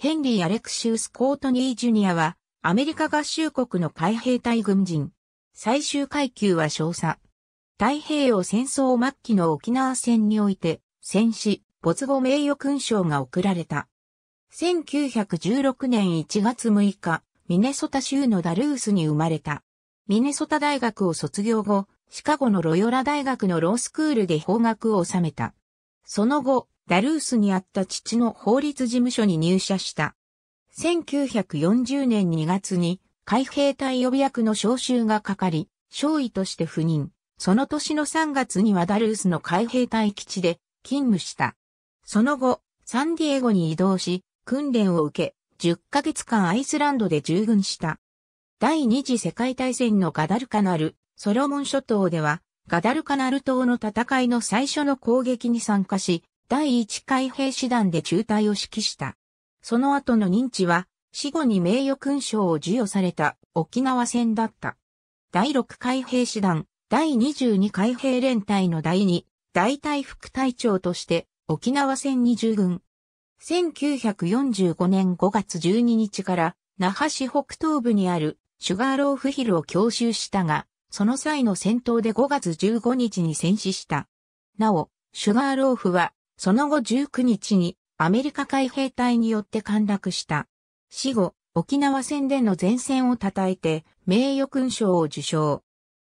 ヘンリー・アレクシウス・コートニー・ジュニアは、アメリカ合衆国の海兵隊軍人。最終階級は少佐。太平洋戦争末期の沖縄戦において、戦死、没後名誉勲章が贈られた。1916年1月6日、ミネソタ州のダルースに生まれた。ミネソタ大学を卒業後、シカゴのロヨラ大学のロースクールで法学を収めた。その後、ダルースにあった父の法律事務所に入社した。1940年2月に海兵隊予備役の召集がかかり、少尉として赴任。その年の3月にはダルースの海兵隊基地で勤務した。その後、サンディエゴに移動し、訓練を受け、10ヶ月間アイスランドで従軍した。第二次世界大戦のガダルカナル、ソロモン諸島では、ガダルカナル島の戦いの最初の攻撃に参加し、第1海兵士団で中隊を指揮した。その後の認知は、死後に名誉勲章を授与された沖縄戦だった。第6海兵士団、第22海兵連隊の第2、大隊副隊長として沖縄戦に従軍。1945年5月12日から那覇市北東部にあるシュガーローフヒルを強襲したが、その際の戦闘で5月15日に戦死した。なお、シュガーローフは、その後19日にアメリカ海兵隊によって陥落した。死後、沖縄戦での前線を称えて、名誉勲章を受賞。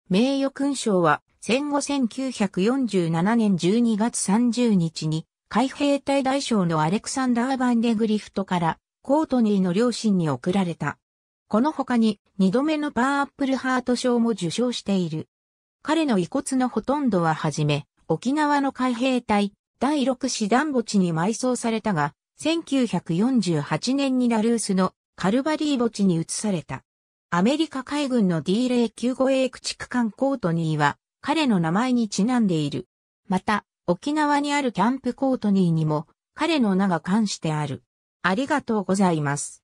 名誉勲章は、戦後1947年12月30日に、海兵隊大将のアレクサンダー・バンデグリフトから、コートニーの両親に贈られた。この他に2度目のパーアップルハート賞も受賞している。彼の遺骨のほとんどははじめ、沖縄の海兵隊第6師団墓地に埋葬されたが、1948年にラルースのカルバリー墓地に移された。アメリカ海軍の D095A 駆逐艦コートニーは彼の名前にちなんでいる。また、沖縄にあるキャンプコートニーにも彼の名が関してある。ありがとうございます。